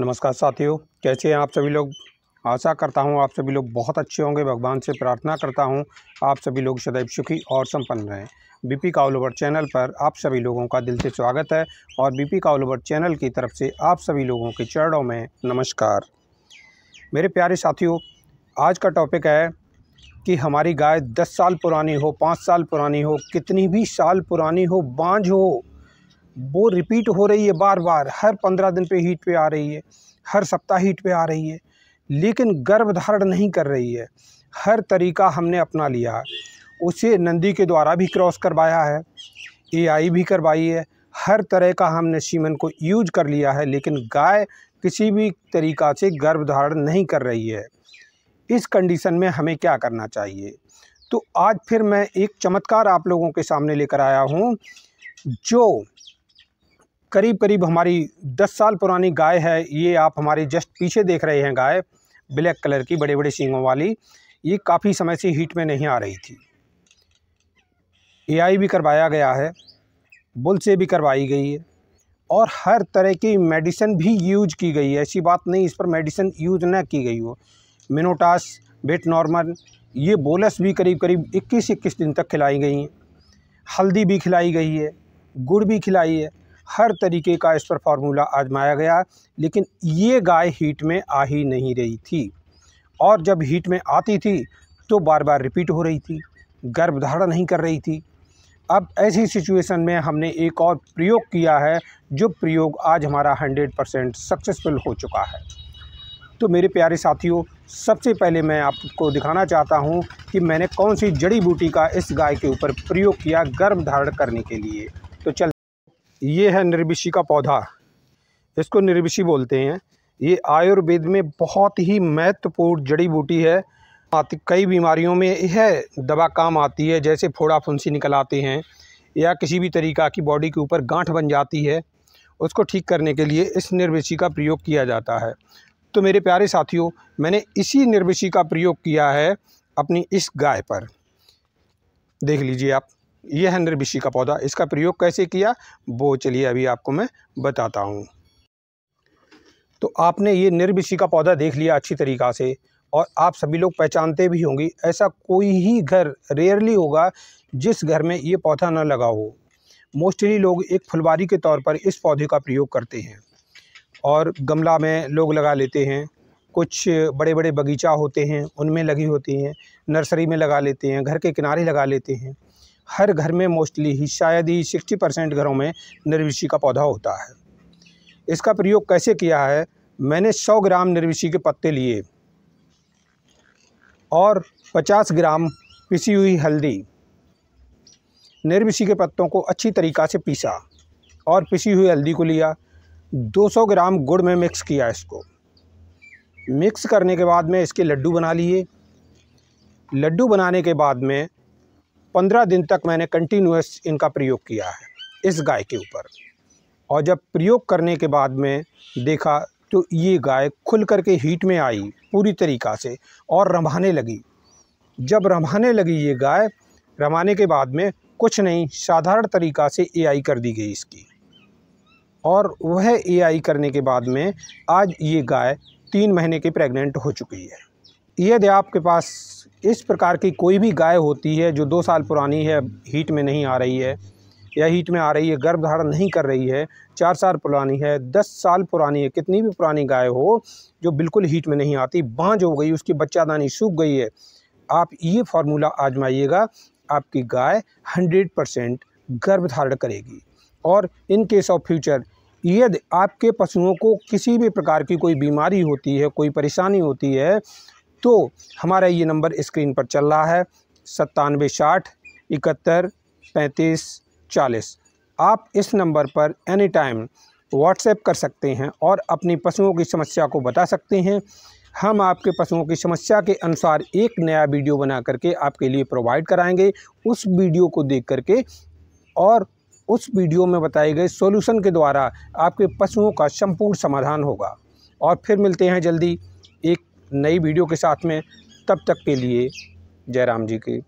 नमस्कार साथियों कैसे हैं आप सभी लोग आशा करता हूं आप सभी लोग बहुत अच्छे होंगे भगवान से प्रार्थना करता हूं आप सभी लोग सदैव सुखी और संपन्न रहें बीपी काउलोवर चैनल पर आप सभी लोगों का दिल से स्वागत है और बीपी काउलोवर चैनल की तरफ से आप सभी लोगों के चरणों में नमस्कार मेरे प्यारे साथियों आज का टॉपिक है कि हमारी गाय दस साल पुरानी हो पाँच साल पुरानी हो कितनी भी साल पुरानी हो बांझ हो वो रिपीट हो रही है बार बार हर पंद्रह दिन पे हीट पे आ रही है हर सप्ताह हीट पे आ रही है लेकिन गर्भ धारण नहीं कर रही है हर तरीका हमने अपना लिया उसे नंदी के द्वारा भी क्रॉस करवाया है ए भी करवाई है हर तरह का हमने सीमन को यूज कर लिया है लेकिन गाय किसी भी तरीक़ा से गर्भ धारण नहीं कर रही है इस कंडीशन में हमें क्या करना चाहिए तो आज फिर मैं एक चमत्कार आप लोगों के सामने लेकर आया हूँ जो करीब करीब हमारी 10 साल पुरानी गाय है ये आप हमारे जस्ट पीछे देख रहे हैं गाय ब्लैक कलर की बड़े बड़े सींगों वाली ये काफ़ी समय से हीट में नहीं आ रही थी एआई भी करवाया गया है बुल से भी करवाई गई है और हर तरह की मेडिसिन भी यूज की गई है ऐसी बात नहीं इस पर मेडिसिन यूज न की गई हो मिनोटास वेट नॉर्मल ये बोलस भी करीब करीब इक्कीस इक्कीस दिन तक खिलाई गई हैं हल्दी भी खिलाई गई है गुड़ भी खिलाई है हर तरीके का इस पर फार्मूला आजमाया गया लेकिन ये गाय हीट में आ ही नहीं रही थी और जब हीट में आती थी तो बार बार रिपीट हो रही थी गर्भधारण नहीं कर रही थी अब ऐसी सिचुएशन में हमने एक और प्रयोग किया है जो प्रयोग आज हमारा 100 परसेंट सक्सेसफुल हो चुका है तो मेरे प्यारे साथियों सबसे पहले मैं आपको दिखाना चाहता हूं कि मैंने कौन सी जड़ी बूटी का इस गाय के ऊपर प्रयोग किया गर्भ धारण करने के लिए तो चल ये है निर्विषि का पौधा इसको निर्विषि बोलते हैं ये आयुर्वेद में बहुत ही महत्वपूर्ण जड़ी बूटी है कई बीमारियों में यह दवा काम आती है जैसे फोड़ा फुंसी निकल आते हैं या किसी भी तरीक़ा की बॉडी के ऊपर गांठ बन जाती है उसको ठीक करने के लिए इस निर्विषि का प्रयोग किया जाता है तो मेरे प्यारे साथियों मैंने इसी निर्विषि का प्रयोग किया है अपनी इस गाय पर देख लीजिए आप यह है निर्भिषी का पौधा इसका प्रयोग कैसे किया वो चलिए अभी आपको मैं बताता हूँ तो आपने ये निर्भिषी का पौधा देख लिया अच्छी तरीक़ा से और आप सभी लोग पहचानते भी होंगे ऐसा कोई ही घर रेयरली होगा जिस घर में ये पौधा ना लगा हो मोस्टली लोग एक फुलवारी के तौर पर इस पौधे का प्रयोग करते हैं और गमला में लोग लगा लेते हैं कुछ बड़े बड़े बगीचा होते हैं उनमें लगी होती हैं नर्सरी में लगा लेते हैं घर के किनारे लगा लेते हैं हर घर में मोस्टली ही शायद ही सिक्सटी परसेंट घरों में निर्विशी का पौधा होता है इसका प्रयोग कैसे किया है मैंने सौ ग्राम निर्विशी के पत्ते लिए और पचास ग्राम पिसी हुई हल्दी निर्विशी के पत्तों को अच्छी तरीक़ा से पीसा और पिसी हुई हल्दी को लिया 200 ग्राम गुड़ में मिक्स किया इसको मिक्स करने के बाद में इसके लड्डू बना लिए लड्डू बनाने के बाद में पंद्रह दिन तक मैंने कंटिन्यूस इनका प्रयोग किया है इस गाय के ऊपर और जब प्रयोग करने के बाद में देखा तो ये गाय खुल करके हीट में आई पूरी तरीक़ा से और रंभाने लगी जब रंभाने लगी ये गाय रंभाने के बाद में कुछ नहीं साधारण तरीक़ा से एआई कर दी गई इसकी और वह एआई करने के बाद में आज ये गाय तीन महीने की प्रेग्नेंट हो चुकी है यदि आपके पास इस प्रकार की कोई भी गाय होती है जो दो साल पुरानी है हीट में नहीं आ रही है या हीट में आ रही है गर्भ धारण नहीं कर रही है चार साल पुरानी है दस साल पुरानी है कितनी भी पुरानी गाय हो जो बिल्कुल हीट में नहीं आती बाँझ हो गई उसकी बच्चादानी सूख गई है आप ये फार्मूला आजमाइएगा आपकी गाय हंड्रेड परसेंट गर्भ धारण करेगी और इन केस ऑफ फ्यूचर यदि आपके पशुओं को किसी भी प्रकार की कोई बीमारी होती है कोई परेशानी होती है तो हमारा ये नंबर स्क्रीन पर चल रहा है सत्तानवे साठ इकहत्तर पैंतीस चालीस आप इस नंबर पर एनी टाइम व्हाट्सएप कर सकते हैं और अपनी पशुओं की समस्या को बता सकते हैं हम आपके पशुओं की समस्या के अनुसार एक नया वीडियो बना करके आपके लिए प्रोवाइड कराएंगे उस वीडियो को देख करके और उस वीडियो में बताए गए सॉल्यूशन के द्वारा आपके पशुओं का संपूर्ण समाधान होगा और फिर मिलते हैं जल्दी एक नई वीडियो के साथ में तब तक के लिए जय राम जी की